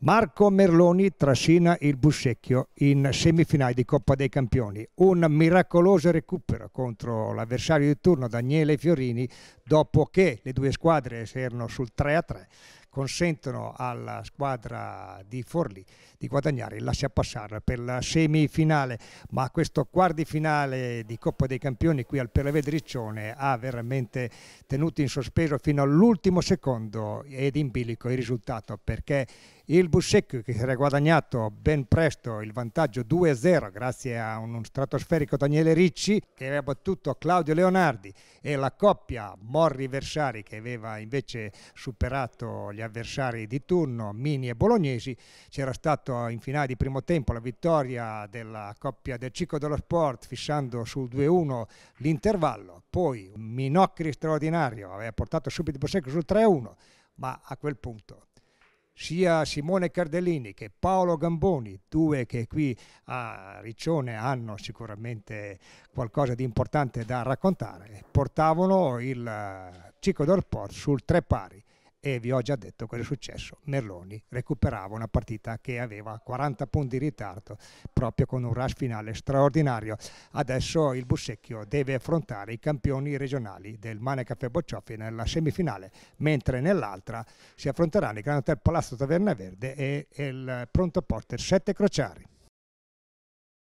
Marco Merloni trascina il Buscecchio in semifinale di Coppa dei Campioni. Un miracoloso recupero contro l'avversario di turno Daniele Fiorini dopo che le due squadre si erano sul 3-3 consentono alla squadra di Forlì di guadagnare il lascia passare per la semifinale, ma questo quarti finale di Coppa dei Campioni qui al Perevede ha veramente tenuto in sospeso fino all'ultimo secondo ed in bilico il risultato perché il Bussecchio che si era guadagnato ben presto il vantaggio 2-0 grazie a uno stratosferico Daniele Ricci che aveva battuto Claudio Leonardi e la coppia Morri-Versari che aveva invece superato gli gli avversari di turno, Mini e Bolognesi. C'era stato in finale di primo tempo la vittoria della coppia del Cicco dello Sport fissando sul 2-1 l'intervallo, poi un Minocri straordinario aveva portato subito Bosecco sul 3-1, ma a quel punto sia Simone Cardellini che Paolo Gamboni, due che qui a Riccione hanno sicuramente qualcosa di importante da raccontare, portavano il Cicco d'Orport sul tre pari e vi ho già detto cosa è successo. Merloni recuperava una partita che aveva 40 punti di ritardo proprio con un rush finale straordinario. Adesso il Bussecchio deve affrontare i campioni regionali del Mane Caffè Bocciofi nella semifinale, mentre nell'altra si affronteranno il Gran Hotel Palazzo Taverna Verde e il pronto porter Sette Crociari.